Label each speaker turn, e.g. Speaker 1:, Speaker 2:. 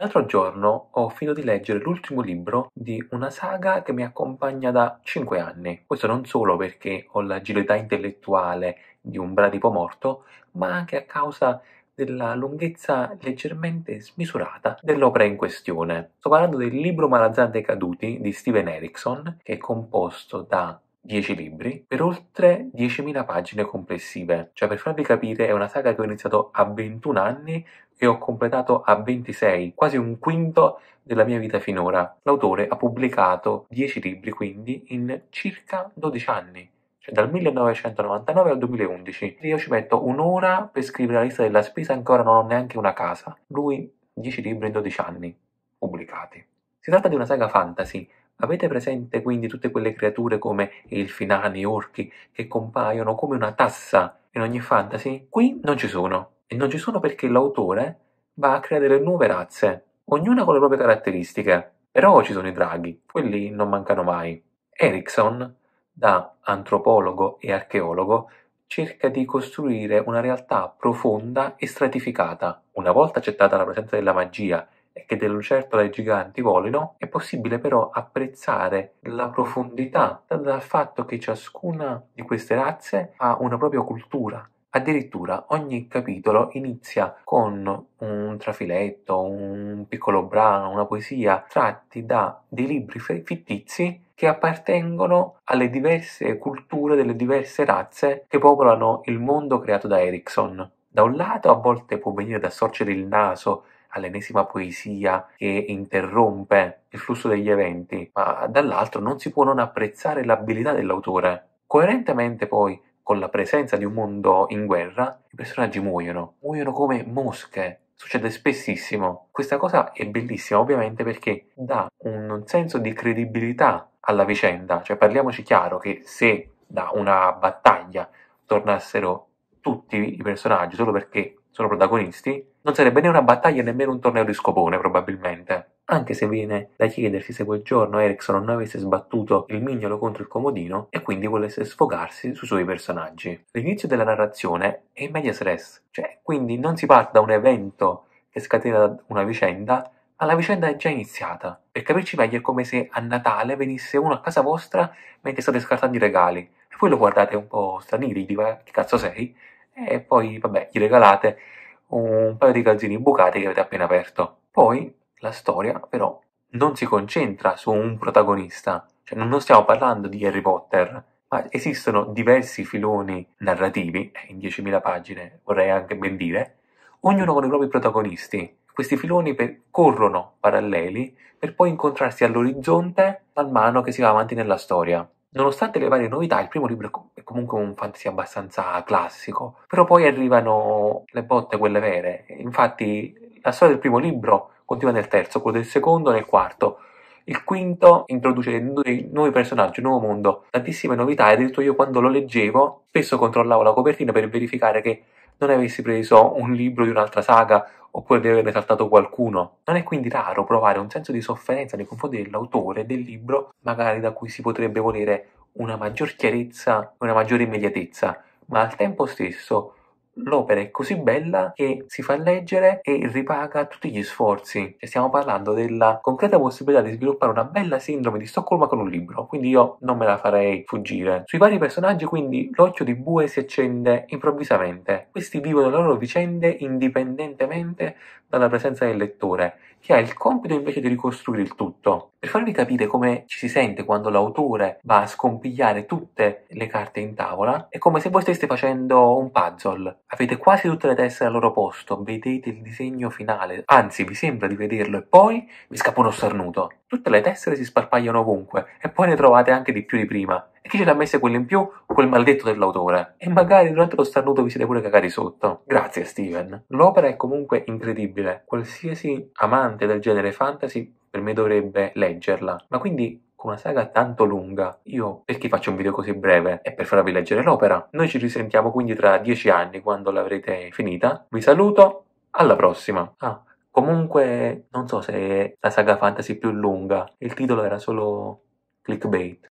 Speaker 1: L'altro giorno ho finito di leggere l'ultimo libro di una saga che mi accompagna da 5 anni. Questo non solo perché ho l'agilità intellettuale di un bradipo morto, ma anche a causa della lunghezza leggermente smisurata dell'opera in questione. Sto parlando del libro Malazzante Caduti di Steven Erickson, che è composto da 10 libri per oltre 10.000 pagine complessive. Cioè, per farvi capire, è una saga che ho iniziato a 21 anni e ho completato a 26, quasi un quinto della mia vita finora. L'autore ha pubblicato 10 libri, quindi, in circa 12 anni cioè dal 1999 al 2011. Io ci metto un'ora per scrivere la lista della spesa, ancora non ho neanche una casa. Lui 10 libri in 12 anni pubblicati. Si tratta di una saga fantasy Avete presente quindi tutte quelle creature come i finani, orchi, che compaiono come una tassa in ogni fantasy? Qui non ci sono. E non ci sono perché l'autore va a creare delle nuove razze, ognuna con le proprie caratteristiche. Però ci sono i draghi, quelli non mancano mai. Erickson, da antropologo e archeologo, cerca di costruire una realtà profonda e stratificata. Una volta accettata la presenza della magia e che delle lucertole giganti volino, è possibile però apprezzare la profondità dal fatto che ciascuna di queste razze ha una propria cultura. Addirittura ogni capitolo inizia con un trafiletto, un piccolo brano, una poesia, tratti da dei libri fittizi che appartengono alle diverse culture delle diverse razze che popolano il mondo creato da Erickson. Da un lato a volte può venire da sorgere il naso all'ennesima poesia che interrompe il flusso degli eventi, ma dall'altro non si può non apprezzare l'abilità dell'autore. Coerentemente poi con la presenza di un mondo in guerra, i personaggi muoiono, muoiono come mosche. Succede spessissimo. Questa cosa è bellissima ovviamente perché dà un senso di credibilità alla vicenda, cioè parliamoci chiaro che se da una battaglia tornassero tutti i personaggi solo perché sono protagonisti, non sarebbe né una battaglia nemmeno un torneo di scopone probabilmente. Anche se viene da chiedersi se quel giorno Erickson non avesse sbattuto il mignolo contro il comodino e quindi volesse sfogarsi sui suoi personaggi. L'inizio della narrazione è in media stress, cioè quindi non si parte da un evento che scatena una vicenda, ma la vicenda è già iniziata. Per capirci meglio è come se a Natale venisse uno a casa vostra mentre state scartando i regali e poi lo guardate un po' straniri, di che cazzo sei? e poi, vabbè, gli regalate un paio di calzini bucati che avete appena aperto. Poi la storia però non si concentra su un protagonista, cioè non stiamo parlando di Harry Potter, ma esistono diversi filoni narrativi, eh, in 10.000 pagine vorrei anche ben dire, ognuno con i propri protagonisti. Questi filoni per, corrono paralleli per poi incontrarsi all'orizzonte man mano che si va avanti nella storia. Nonostante le varie novità, il primo libro è comunque un fantasy abbastanza classico, però poi arrivano le botte, quelle vere. Infatti la storia del primo libro continua nel terzo, quello del secondo nel quarto. Il quinto introduce dei nuovi personaggi, un nuovo mondo, tantissime novità e addirittura io quando lo leggevo spesso controllavo la copertina per verificare che non avessi preso un libro di un'altra saga oppure di averne saltato qualcuno. Non è quindi raro provare un senso di sofferenza nei confronti dell'autore del libro, magari da cui si potrebbe volere una maggior chiarezza, una maggiore immediatezza, ma al tempo stesso L'opera è così bella che si fa leggere e ripaga tutti gli sforzi. E stiamo parlando della concreta possibilità di sviluppare una bella sindrome di Stoccolma con un libro, quindi io non me la farei fuggire. Sui vari personaggi, quindi, l'occhio di Bue si accende improvvisamente. Questi vivono le loro vicende indipendentemente dalla presenza del lettore, che ha il compito invece di ricostruire il tutto. Per farvi capire come ci si sente quando l'autore va a scompigliare tutte le carte in tavola, è come se voi steste facendo un puzzle. Avete quasi tutte le teste al loro posto, vedete il disegno finale, anzi vi sembra di vederlo e poi vi scappa uno starnuto. Tutte le tessere si sparpagliano ovunque e poi ne trovate anche di più di prima. E chi ce l'ha messa quella in più? Quel maldetto dell'autore. E magari durante lo starnuto vi siete pure cagati sotto. Grazie Steven. L'opera è comunque incredibile. Qualsiasi amante del genere fantasy per me dovrebbe leggerla. Ma quindi con una saga tanto lunga. Io perché faccio un video così breve? È per farvi leggere l'opera. Noi ci risentiamo quindi tra dieci anni quando l'avrete finita. Vi saluto, alla prossima. Ah, comunque non so se è la saga fantasy più lunga, il titolo era solo clickbait.